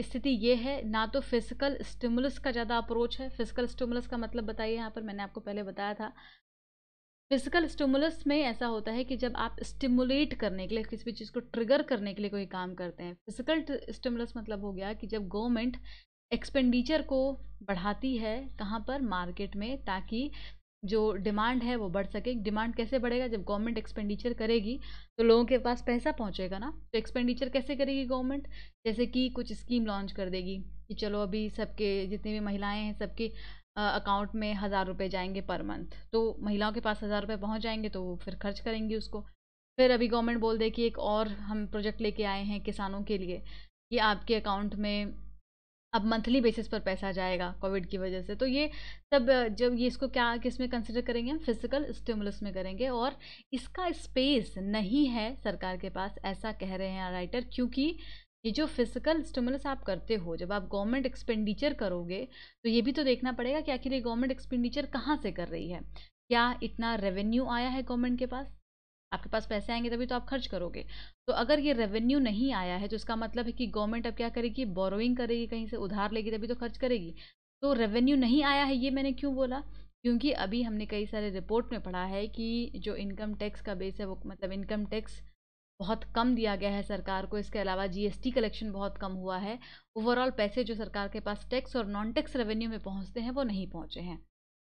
स्थिति ये है ना तो फिजिकल स्टिमुलस का ज़्यादा अप्रोच है फिजिकल स्टिमुलस का मतलब बताइए यहाँ पर मैंने आपको पहले बताया था फिजिकल स्टिमुलस में ऐसा होता है कि जब आप स्टिमुलेट करने के लिए किसी भी चीज़ को ट्रिगर करने के लिए कोई काम करते हैं फिजिकल स्टिमुलस मतलब हो गया कि जब गवर्नमेंट एक्सपेंडिचर को बढ़ाती है कहाँ पर मार्केट में ताकि जो डिमांड है वो बढ़ सके डिमांड कैसे बढ़ेगा जब गवर्नमेंट एक्सपेंडिचर करेगी तो लोगों के पास पैसा पहुंचेगा ना तो एक्सपेंडिचर कैसे करेगी गवर्नमेंट जैसे कि कुछ स्कीम लॉन्च कर देगी कि चलो अभी सबके जितनी भी महिलाएं हैं सबके अकाउंट में हज़ार रुपये जाएंगे पर मंथ तो महिलाओं के पास हज़ार रुपये पहुँच जाएंगे तो वो फिर खर्च करेंगी उसको फिर अभी गवर्नमेंट बोल दे कि एक और हम प्रोजेक्ट लेके आए हैं किसानों के लिए कि आपके अकाउंट में अब मंथली बेसिस पर पैसा जाएगा कोविड की वजह से तो ये सब जब ये इसको क्या किस में कंसिडर करेंगे हम फिजिकल स्टिमुलस में करेंगे और इसका स्पेस नहीं है सरकार के पास ऐसा कह रहे हैं राइटर क्योंकि ये जो फिजिकल स्टिमुलस आप करते हो जब आप गवर्नमेंट एक्सपेंडिचर करोगे तो ये भी तो देखना पड़ेगा कि आखिर ये गवर्नमेंट एक्सपेंडिचर कहाँ से कर रही है क्या इतना रेवेन्यू आया है गवर्नमेंट के पास आपके पास पैसे आएंगे तभी तो आप खर्च करोगे तो अगर ये रेवेन्यू नहीं आया है तो इसका मतलब है कि गवर्नमेंट अब क्या करेगी बोरोइंग करेगी कहीं से उधार लेगी तभी तो खर्च करेगी तो रेवेन्यू नहीं आया है ये मैंने क्यों बोला क्योंकि अभी हमने कई सारे रिपोर्ट में पढ़ा है कि जो इनकम टैक्स का बेस है वो मतलब इनकम टैक्स बहुत कम दिया गया है सरकार को इसके अलावा जीएसटी कलेक्शन बहुत कम हुआ है ओवरऑल पैसे जो सरकार के पास टैक्स और नॉन टैक्स रेवेन्यू में पहुंचते हैं वो नहीं पहुंचे हैं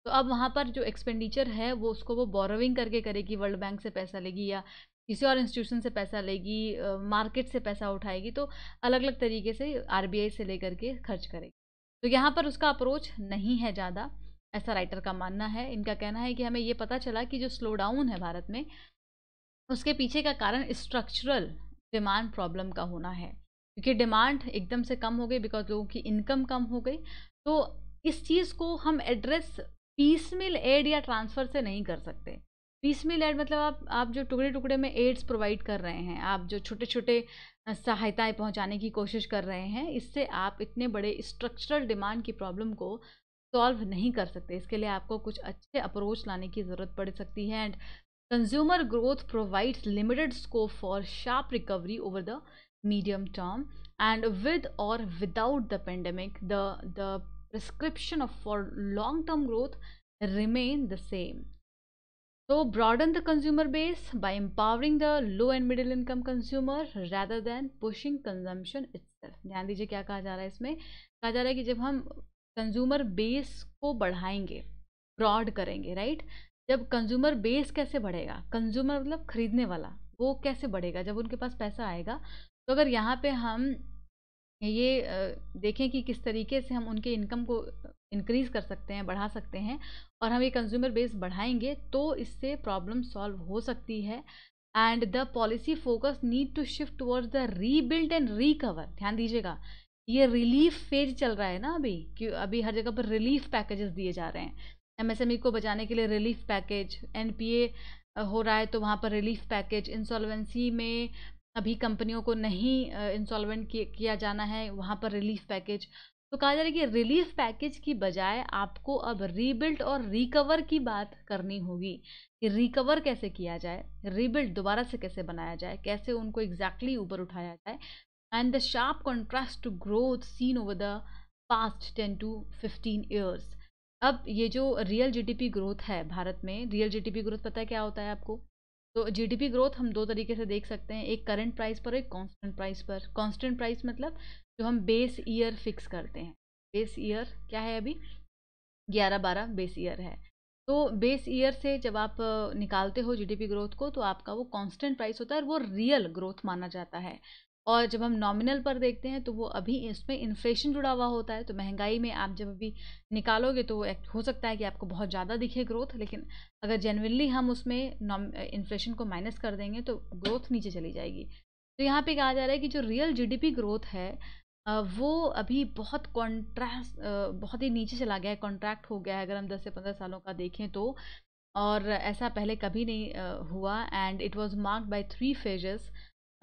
तो अब वहाँ पर जो एक्सपेंडिचर है वो उसको वो बोरोविंग करके करेगी वर्ल्ड बैंक से पैसा लेगी या किसी और इंस्टीट्यूशन से पैसा लेगी मार्केट से पैसा उठाएगी तो अलग अलग तरीके से आरबीआई से लेकर के खर्च करेगी तो यहाँ पर उसका अप्रोच नहीं है ज़्यादा ऐसा राइटर का मानना है इनका कहना है कि हमें ये पता चला कि जो स्लो डाउन है भारत में उसके पीछे का कारण स्ट्रक्चरल डिमांड प्रॉब्लम का होना है क्योंकि डिमांड एकदम से कम हो गई बिकॉज लोगों की इनकम कम हो गई तो इस चीज़ को हम एड्रेस पीस मिल एड या ट्रांसफ़र से नहीं कर सकते पीस मिल एड मतलब आप आप जो टुकड़े टुकड़े में एड्स प्रोवाइड कर रहे हैं आप जो छोटे छोटे सहायताएं पहुंचाने की कोशिश कर रहे हैं इससे आप इतने बड़े स्ट्रक्चरल डिमांड की प्रॉब्लम को सॉल्व नहीं कर सकते इसके लिए आपको कुछ अच्छे अप्रोच लाने की ज़रूरत पड़ सकती है and consumer growth provides limited scope for sharp recovery over the medium term and with और without the pandemic the prescription of for long-term growth remain the same. So broaden the consumer base by empowering the low and middle income consumer rather than pushing consumption itself. ध्यान दीजिए क्या कहा जा रहा है इसमें कहा जा रहा है कि जब हम कंज्यूमर बेस को बढ़ाएंगे ब्रॉड करेंगे राइट जब कंज्यूमर बेस कैसे बढ़ेगा कंज्यूमर मतलब खरीदने वाला वो कैसे बढ़ेगा जब उनके पास पैसा आएगा तो अगर यहाँ पे हम ये देखें कि किस तरीके से हम उनके इनकम को इंक्रीज़ कर सकते हैं बढ़ा सकते हैं और हम ये कंज्यूमर बेस बढ़ाएंगे तो इससे प्रॉब्लम सॉल्व हो सकती है and the policy focus need to shift towards the rebuild and recover ध्यान दीजिएगा ये रिलीफ फेज चल रहा है ना अभी कि अभी हर जगह पर रिलीफ पैकेजेस दिए जा रहे हैं एमएसएमई e को बचाने के लिए रिलीफ पैकेज एनपीए हो रहा है तो वहाँ पर रिलीफ पैकेज इंसॉल्वेंसी में अभी कंपनियों को नहीं इंस्टॉलमेंट किया जाना है वहाँ पर रिलीफ पैकेज तो कहा जा रहा है कि रिलीफ पैकेज की बजाय आपको अब रीबिल्ट और रिकवर की बात करनी होगी कि रिकवर कैसे किया जाए रीबिल्ट दोबारा से कैसे बनाया जाए कैसे उनको एग्जैक्टली ऊपर उठाया जाए and the sharp contrast to growth seen over the past ten to fifteen years अब ये जो रियल जीडीपी ग्रोथ है भारत में रियल जीडीपी ग्रोथ पता है क्या होता है आपको तो जीडीपी ग्रोथ हम दो तरीके से देख सकते हैं एक करंट प्राइस पर एक कांस्टेंट प्राइस पर कांस्टेंट प्राइस मतलब जो हम बेस ईयर फिक्स करते हैं बेस ईयर क्या है अभी ग्यारह बारह बेस ईयर है तो बेस ईयर से जब आप निकालते हो जीडीपी ग्रोथ को तो आपका वो कांस्टेंट प्राइस होता है और वो रियल ग्रोथ माना जाता है और जब हम नॉमिनल पर देखते हैं तो वो अभी इसमें इन्फ्लेशन जुड़ा हुआ होता है तो महंगाई में आप जब अभी निकालोगे तो हो सकता है कि आपको बहुत ज़्यादा दिखे ग्रोथ लेकिन अगर जेनविनली हम उसमें नॉम इन्फ्लेशन को माइनस कर देंगे तो ग्रोथ नीचे चली जाएगी तो यहाँ पे कहा जा रहा है कि जो रियल जीडीपी ग्रोथ है वो अभी बहुत कॉन्ट्रास्ट बहुत ही नीचे चला गया है कॉन्ट्रैक्ट हो गया है अगर हम 10 से 15 सालों का देखें तो और ऐसा पहले कभी नहीं हुआ and it was marked by three phases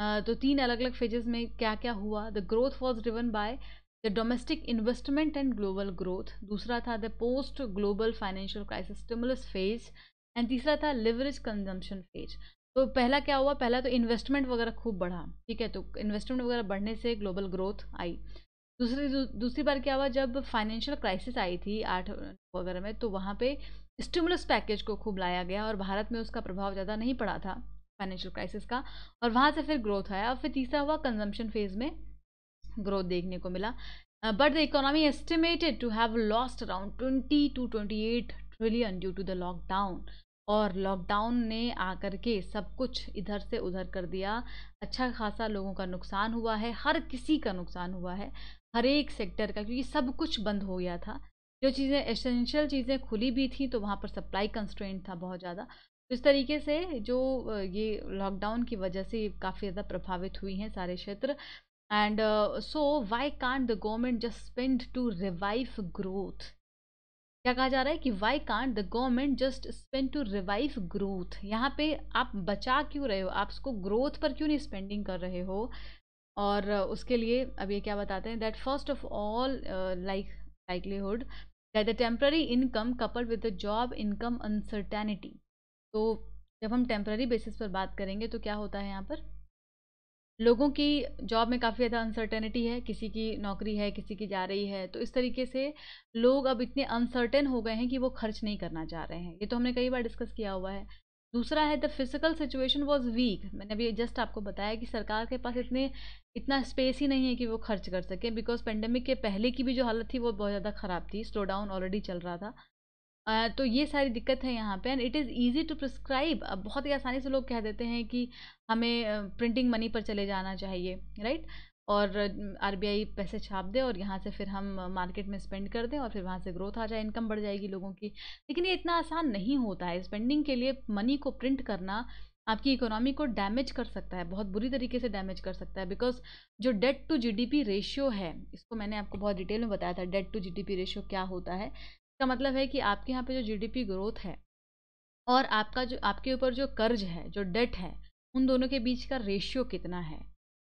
तो तीन अलग अलग फेजेस में क्या क्या हुआ the growth was driven by the domestic investment and global growth दूसरा था the post global financial crisis stimulus phase and तीसरा था लिवरेज कंजम्पशन फेज तो पहला क्या हुआ पहला तो इन्वेस्टमेंट वगैरह खूब बढ़ा ठीक है तो इन्वेस्टमेंट वगैरह बढ़ने से ग्लोबल ग्रोथ आई दूसरी दू, दूसरी बार क्या हुआ जब फाइनेंशियल क्राइसिस आई थी आठ वगैरह में तो वहाँ पे स्टिमुलस पैकेज को खूब लाया गया और भारत में उसका प्रभाव ज़्यादा नहीं पड़ा था फाइनेंशियल क्राइसिस का और वहाँ से फिर ग्रोथ आया और फिर तीसरा हुआ कंजम्पशन फेज में ग्रोथ देखने को मिला but the economy estimated to have lost around twenty to twenty eight trillion due to the lockdown और लॉकडाउन ने आकर के सब कुछ इधर से उधर कर दिया अच्छा खासा लोगों का नुकसान हुआ है हर किसी का नुकसान हुआ है हर एक सेक्टर का क्योंकि सब कुछ बंद हो गया था जो चीज़ें एसेंशियल चीज़ें खुली भी थी तो वहाँ पर सप्लाई कंस्ट्रेंट था बहुत ज़्यादा इस तरीके से जो ये लॉकडाउन की वजह से काफ़ी ज़्यादा प्रभावित हुई हैं सारे क्षेत्र and so why can't the government just spend to revive growth क्या कहा जा रहा है कि why can't the government just spend to revive growth यहाँ पे आप बचा क्यों रहे हो आप उसको ग्रोथ पर क्यों नहीं स्पेंडिंग कर रहे हो और उसके लिए अब ये क्या बताते हैं that first of all like likelihood that the temporary income couple with the job income uncertainty तो जब हम टेम्प्ररी बेसिस पर बात करेंगे तो क्या होता है यहाँ पर लोगों की जॉब में काफ़ी ज़्यादा अनसर्टेनिटी है किसी की नौकरी है किसी की जा रही है तो इस तरीके से लोग अब इतने अनसर्टेन हो गए हैं कि वो खर्च नहीं करना चाह रहे हैं ये तो हमने कई बार डिस्कस किया हुआ है दूसरा है the physical situation was weak मैंने अभी जस्ट आपको बताया कि सरकार के पास इतने इतना स्पेस ही नहीं है कि वो खर्च कर सके बिकॉज पेंडेमिक के पहले की भी जो हालत थी वो बहुत ज़्यादा ख़राब थी स्लो डाउन ऑलरेडी चल रहा था तो ये सारी दिक्कत है यहाँ पे and it is easy to prescribe अब बहुत ही आसानी से लोग कह देते हैं कि हमें प्रिंटिंग मनी पर चले जाना चाहिए राइट और आरबीआई पैसे छाप दे और यहाँ से फिर हम मार्केट में स्पेंड कर दें और फिर वहाँ से ग्रोथ आ जाए इनकम बढ़ जाएगी लोगों की लेकिन ये इतना आसान नहीं होता है स्पेंडिंग के लिए मनी को प्रिंट करना आपकी इकोनॉमी को डैमेज कर सकता है बहुत बुरी तरीके से डैमेज कर सकता है बिकॉज जो डेट टू जीडीपी रेशियो है इसको मैंने आपको बहुत डिटेल में बताया था डेट टू जीडीपी रेशियो क्या होता है इसका मतलब है कि आपके यहाँ पे जो जीडीपी ग्रोथ है और आपका जो आपके ऊपर जो कर्ज है जो डेट है उन दोनों के बीच का रेशियो कितना है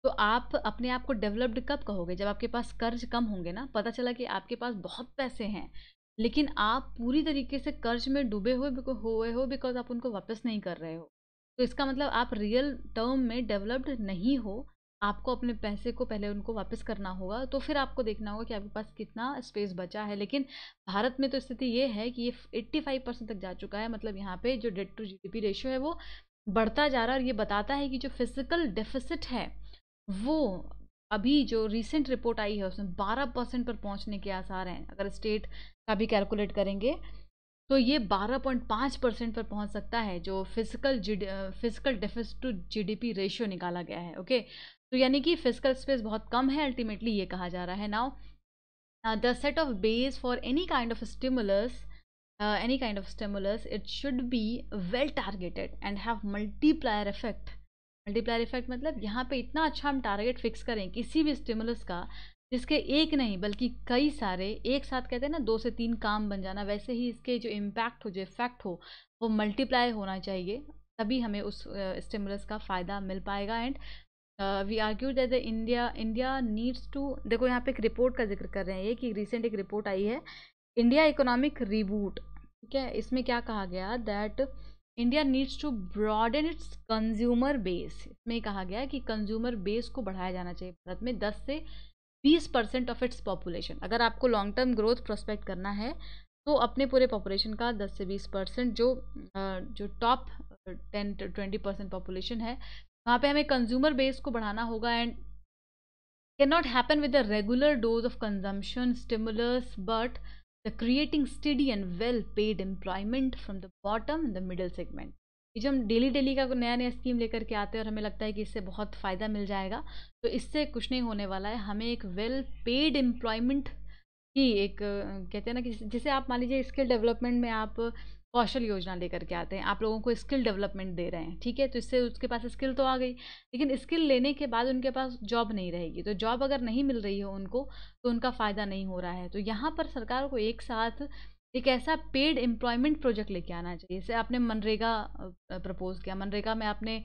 तो आप अपने आप को डेवलप्ड कब कहोगे जब आपके पास कर्ज कम होंगे ना पता चला कि आपके पास बहुत पैसे हैं लेकिन आप पूरी तरीके से कर्ज में डूबे हुए हुए हो बिकॉज आप उनको वापस नहीं कर रहे हो तो इसका मतलब आप रियल टर्म में डेवलप्ड नहीं हो आपको अपने पैसे को पहले उनको वापस करना होगा तो फिर आपको देखना होगा कि आपके पास कितना स्पेस बचा है लेकिन भारत में तो स्थिति ये है कि ये 85 परसेंट तक जा चुका है मतलब यहाँ पे जो डेट टू जीडीपी रेशियो है वो बढ़ता जा रहा है और ये बताता है कि जो फिजिकल डेफिसिट है वो अभी जो रिसेंट रिपोर्ट आई है उसमें बारह परसेंट पर पहुँचने के आसार हैं अगर स्टेट का भी कैलकुलेट करेंगे तो ये 12.5 परसेंट पर पहुंच सकता है जो physical physical deficit to GDP ratio निकाला गया है ओके okay? तो यानी कि फिजिकल स्पेस बहुत कम है अल्टीमेटली ये कहा जा रहा है now the set of base for any kind of stimulus any kind of stimulus it should be well targeted and have multiplier effect multiplier effect मतलब यहाँ पे इतना अच्छा हम टारगेट फिक्स करें किसी भी स्टिमुलस का जिसके एक नहीं बल्कि कई सारे एक साथ कहते हैं ना दो से तीन काम बन जाना वैसे ही इसके जो इम्पैक्ट हो जो इफेक्ट हो वो मल्टीप्लाई होना चाहिए तभी हमें उस स्टिमुलस uh, का फ़ायदा मिल पाएगा and we argue that the India India needs to देखो यहाँ पे एक रिपोर्ट का जिक्र कर रहे हैं ये कि रिसेंट एक रिपोर्ट आई है इंडिया इकोनॉमिक रिबूट ठीक है इसमें क्या कहा गया that India needs to broaden its consumer base इसमें कहा गया कि कंज्यूमर बेस को बढ़ाया जाना चाहिए भारत में दस से बीस परसेंट ऑफ इट्स पॉपुलेशन अगर आपको लॉन्ग टर्म ग्रोथ प्रोस्पेक्ट करना है तो अपने पूरे पॉपुलेशन का 10 से 20 परसेंट जो uh, जो टॉप 10 ट्वेंटी परसेंट पॉपुलेशन है वहाँ पे हमें कंज्यूमर बेस को बढ़ाना होगा and can not happen with the regular dose of consumption stimulus but the creating study and well paid employment from the bottom the middle segment ये जो हम डेली डेली का नया नया स्कीम लेकर के आते हैं और हमें लगता है कि इससे बहुत फ़ायदा मिल जाएगा तो इससे कुछ नहीं होने वाला है हमें एक वेल पेड एम्प्लॉयमेंट की एक कहते हैं ना कि जैसे आप मान लीजिए स्किल डेवलपमेंट में आप कौशल योजना लेकर के आते हैं आप लोगों को स्किल डेवलपमेंट दे रहे हैं ठीक है तो इससे उसके पास स्किल तो आ गई लेकिन स्किल लेने के बाद उनके पास जॉब नहीं रहेगी तो जॉब अगर नहीं मिल रही है उनको तो उनका फ़ायदा नहीं हो रहा है तो यहाँ पर सरकार को एक साथ एक ऐसा पेड एम्प्लॉयमेंट प्रोजेक्ट लेके आना चाहिए जैसे आपने मनरेगा प्रपोज़ किया मनरेगा में आपने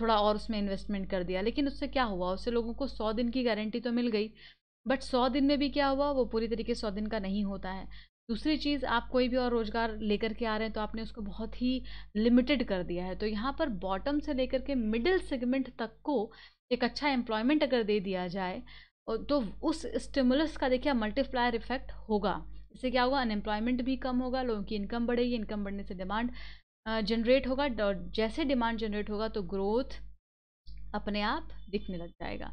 थोड़ा और उसमें इन्वेस्टमेंट कर दिया लेकिन उससे क्या हुआ उससे लोगों को सौ दिन की गारंटी तो मिल गई बट सौ दिन में भी क्या हुआ वो पूरी तरीके सौ दिन का नहीं होता है दूसरी चीज़ आप कोई भी और रोज़गार लेकर के आ रहे हैं तो आपने उसको बहुत ही लिमिटेड कर दिया है तो यहाँ पर बॉटम से लेकर के मिडिल सेगमेंट तक को एक अच्छा एम्प्लॉयमेंट अगर दे दिया जाए तो उस स्टिमुलस का देखिए मल्टीप्लायर इफेक्ट होगा इससे क्या होगा अनएम्प्लॉयमेंट भी कम होगा लोगों की इनकम बढ़ेगी इनकम बढ़ने से डिमांड जनरेट होगा जैसे डिमांड जनरेट होगा तो ग्रोथ अपने आप दिखने लग जाएगा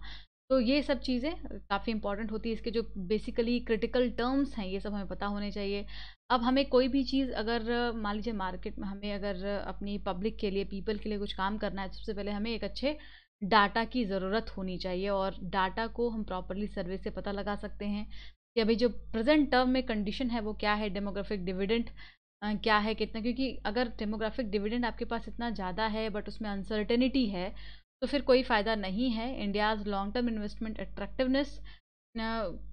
तो ये सब चीज़ें काफ़ी इंपॉर्टेंट होती है इसके जो बेसिकली क्रिटिकल टर्म्स हैं ये सब हमें पता होने चाहिए अब हमें कोई भी चीज़ अगर मान लीजिए मार्केट में हमें अगर अपनी पब्लिक के लिए पीपल के लिए कुछ काम करना है तो सबसे पहले हमें एक अच्छे डाटा की ज़रूरत होनी चाहिए और डाटा को हम प्रॉपरली सर्वे से पता लगा सकते हैं कि अभी जो प्रेजेंट टर्म में कंडीशन है वो क्या है डेमोग्राफिक डिविडेंट क्या है कितना क्योंकि अगर डेमोग्राफिक डिविडेंड आपके पास इतना ज़्यादा है बट उसमें अनसर्टेनिटी है तो फिर कोई फ़ायदा नहीं है India's long term investment attractiveness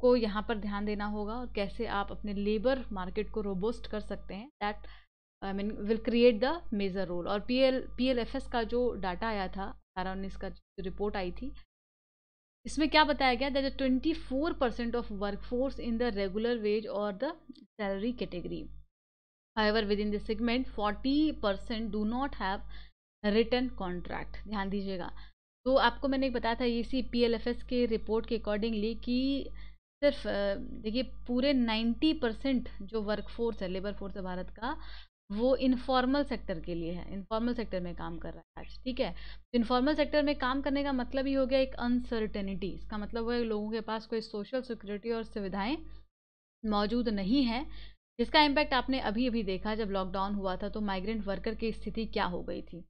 को यहाँ पर ध्यान देना होगा और कैसे आप अपने लेबर मार्केट को रोबोस्ट कर सकते हैं that I mean will create the major role और P L P L F S का जो डाटा आया था अठारह उन्नीस का जो रिपोर्ट आई थी इसमें क्या बताया गया that twenty four percent of work force in the regular wage और the salary category however within the segment forty percent do not have written contract ध्यान दीजिएगा तो आपको मैंने एक बताया था इसी एस के रिपोर्ट के अकॉर्डिंगली कि सिर्फ देखिए पूरे 90 परसेंट जो वर्कफोर्स है लेबर फोर्स है भारत का वो इनफॉर्मल सेक्टर के लिए है इनफॉर्मल सेक्टर में काम कर रहा है आज ठीक है तो इनफॉर्मल सेक्टर में काम करने का मतलब ही हो गया एक अनसर्टेनिटी इसका मतलब वो है लोगों के पास कोई सोशल सिक्योरिटी और सुविधाएं मौजूद नहीं है जिसका इम्पैक्ट आपने अभी अभी देखा जब लॉकडाउन हुआ था तो माइग्रेंट वर्कर की स्थिति क्या हो गई थी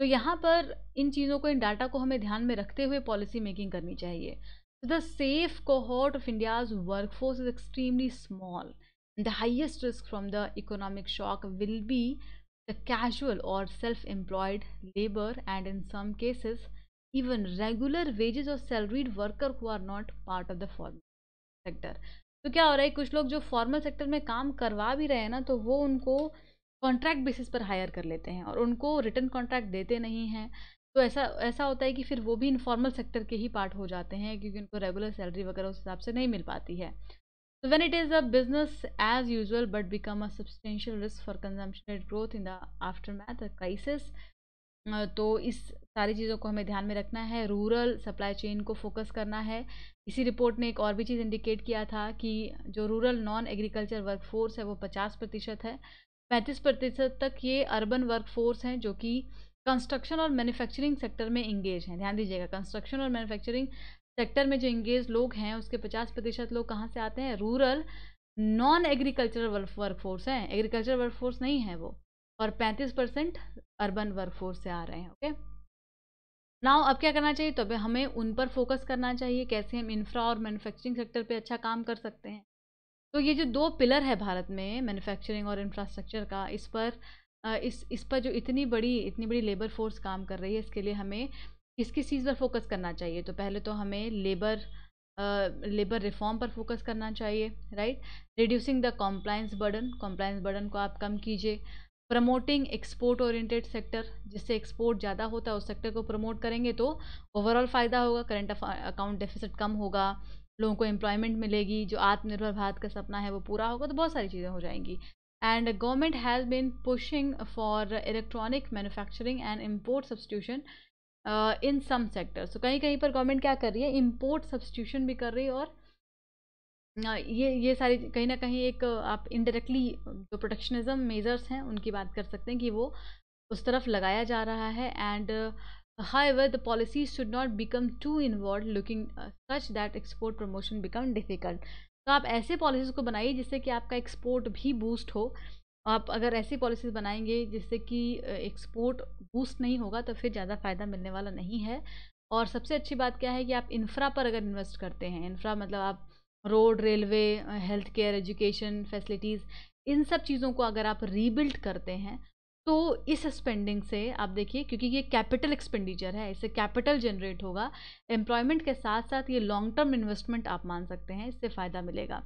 तो यहाँ पर इन चीज़ों को इन डाटा को हमें ध्यान में रखते हुए पॉलिसी मेकिंग करनी चाहिए तो the safe cohort of India work force is extremely small the highest risk from the economic shock will be the casual और self employed labour and in some cases even regular wages और salaried worker who are not part of the formal sector तो क्या हो रहा है कुछ लोग जो फॉर्मल सेक्टर में काम करवा भी रहे हैं ना तो वो उनको कॉन्ट्रैक्ट बेसिस पर हायर कर लेते हैं और उनको रिटर्न कॉन्ट्रैक्ट देते नहीं हैं तो ऐसा ऐसा होता है कि फिर वो भी इनफॉर्मल सेक्टर के ही पार्ट हो जाते हैं क्योंकि उनको रेगुलर सैलरी वगैरह उस हिसाब से नहीं मिल पाती है तो when it is a business as usual but become a substantial risk for consumption growth in the after of crisis तो इस सारी चीज़ों को हमें ध्यान में रखना है रूरल सप्लाई चेन को फोकस करना है इसी रिपोर्ट ने एक और भी चीज़ इंडिकेट किया था कि जो रूरल नॉन एग्रीकल्चर वर्कफोर्स है वो पचास प्रतिशत है पैंतीस प्रतिशत तक ये अर्बन वर्कफोर्स हैं जो कि कंस्ट्रक्शन और मैन्युफैक्चरिंग सेक्टर में इंगेज हैं ध्यान दीजिएगा कंस्ट्रक्शन और मैन्युफैक्चरिंग सेक्टर में जो इंगेज लोग हैं उसके पचास प्रतिशत लोग कहाँ से आते हैं रूरल नॉन एग्रीकल्चरल वर्कफोर्स हैं एग्रीकल्चर वर्कफोर्स नहीं है वो और पैंतीस परसेंट अर्बन वर्कफोर्स से आ रहे हैं ओके नाउ अब क्या करना चाहिए तो हमें उन पर फोकस करना चाहिए कैसे हम इंफ्रा और मैन्युफैक्चरिंग सेक्टर पे अच्छा काम कर सकते हैं तो ये जो दो पिलर है भारत में मैन्युफैक्चरिंग और इंफ्रास्ट्रक्चर का इस पर इस इस पर जो इतनी बड़ी इतनी बड़ी लेबर फोर्स काम कर रही है इसके लिए हमें किस किस चीज़ पर फोकस करना चाहिए तो पहले तो हमें लेबर लेबर रिफॉर्म पर फोकस करना चाहिए right reducing the compliance burden compliance burden को आप कम कीजिए प्रमोटिंग एक्सपोर्ट ओरिएंटेड सेक्टर जिससे एक्सपोर्ट ज़्यादा होता है उस सेक्टर को प्रमोट करेंगे तो ओवरऑल फ़ायदा होगा करंट अकाउंट डेफिसिट कम होगा लोगों को एम्प्लॉयमेंट मिलेगी जो आत्मनिर्भर भारत का सपना है वो पूरा होगा तो बहुत सारी चीज़ें हो जाएंगी and government has been pushing for electronic manufacturing and import substitution in some sector so कहीं कहीं पर गवर्नमेंट क्या कर रही है इम्पोर्ट सब्सिट्यूशन भी कर रही है और uh, ये ये सारी कहीं ना कहीं एक uh, आप इनडायरेक्टली जो प्रोटेक्शनिज्म मेजर्स हैं उनकी बात कर सकते हैं कि वो उस तरफ लगाया जा रहा है and uh, However, the policies should not become too inward looking uh, such that export promotion become difficult. तो आप ऐसे पॉलिसीज़ को बनाइए जिससे कि आपका एक्सपोर्ट भी बूस्ट हो आप अगर ऐसी पॉलिसीज़ बनाएंगे जिससे कि एक्सपोर्ट बूस्ट नहीं होगा तो फिर ज़्यादा फ़ायदा मिलने वाला नहीं है और सबसे अच्छी बात क्या है कि आप इंफ्रा पर अगर इन्वेस्ट करते हैं इंफ्रा मतलब आप road railway health care education facilities इन सब चीज़ों को अगर आप रीबिल्ड करते हैं तो इस स्पेंडिंग से आप देखिए क्योंकि ये कैपिटल एक्सपेंडिचर है इससे कैपिटल जनरेट होगा एम्प्लॉयमेंट के साथ साथ ये लॉन्ग टर्म इन्वेस्टमेंट आप मान सकते हैं इससे फ़ायदा मिलेगा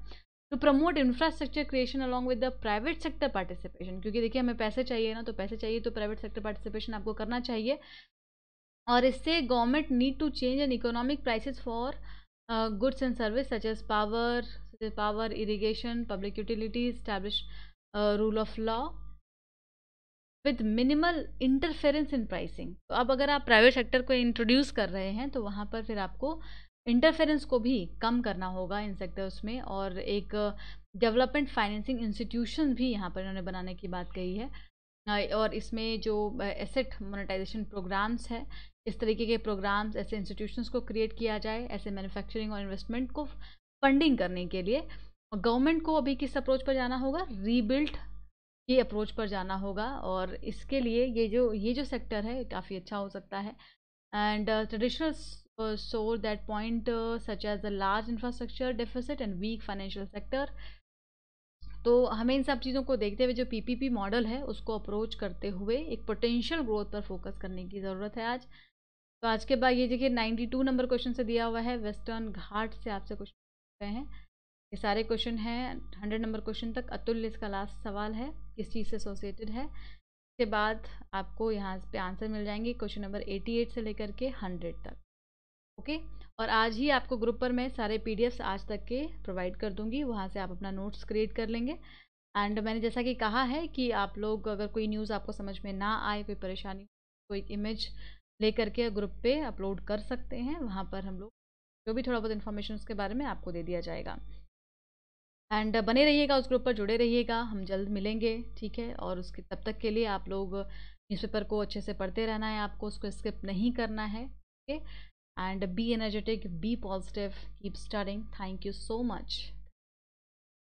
to promote infrastructure creation along with the private sector participation क्योंकि देखिए हमें पैसे चाहिए ना तो पैसे चाहिए तो प्राइवेट सेक्टर पार्टिसिपेशन आपको करना चाहिए और इससे government need to change an economic prices for goods and service such as power power irrigation public utility establish rule of law with minimal interference in pricing तो अब अगर आप प्राइवेट सेक्टर को इंट्रोड्यूस कर रहे हैं तो वहाँ पर फिर आपको इंटरफेरेंस को भी कम करना होगा इन सेक्टर्स में और एक डेवलपमेंट फाइनेंसिंग इंस्टीट्यूशन भी यहाँ पर इन्होंने बनाने की बात कही है और इसमें जो एसेट मोनेटाइजेशन प्रोग्राम्स है इस तरीके के प्रोग्राम्स ऐसे इंस्टीट्यूशंस को क्रिएट किया जाए ऐसे मैन्युफैक्चरिंग और इन्वेस्टमेंट को फंडिंग करने के लिए गवर्नमेंट को अभी किस अप्रोच पर जाना होगा रीबिल्ट की अप्रोच पर जाना होगा और इसके लिए ये जो ये जो सेक्टर है काफ़ी अच्छा हो सकता है and traditional sore that point such as a large infrastructure deficit and weak financial sector तो हमें इन सब चीज़ों को देखते हुए जो पीपीपी मॉडल है उसको अप्रोच करते हुए एक पोटेंशियल ग्रोथ पर फोकस करने की ज़रूरत है आज तो आज के बाद ये देखिए 92 नंबर क्वेश्चन से दिया हुआ है वेस्टर्न घाट से आपसे क्वेश्चन हैं ये सारे क्वेश्चन हैं हंड्रेड नंबर क्वेश्चन तक अतुल इसका लास्ट सवाल है किस चीज़ से एसोसिएटेड है इसके बाद आपको यहाँ पे आंसर मिल जाएंगे क्वेश्चन नंबर एटी एट से लेकर के हंड्रेड तक ओके और आज ही आपको ग्रुप पर मैं सारे पी आज तक के प्रोवाइड कर दूँगी वहाँ से आप अपना नोट्स क्रिएट कर लेंगे एंड मैंने जैसा कि कहा है कि आप लोग अगर कोई न्यूज़ आपको समझ में ना आए कोई परेशानी कोई इमेज ले करके ग्रुप पे अपलोड कर सकते हैं वहाँ पर हम लोग जो भी थोड़ा बहुत इन्फॉर्मेशन उसके बारे में आपको दे दिया जाएगा एंड बने रहिएगा उस ग्रुप पर जुड़े रहिएगा हम जल्द मिलेंगे ठीक है और उसके तब तक के लिए आप लोग न्यूज़पेपर को अच्छे से पढ़ते रहना है आपको उसको स्किप नहीं करना है okay and be energetic be positive keep starting thank you so much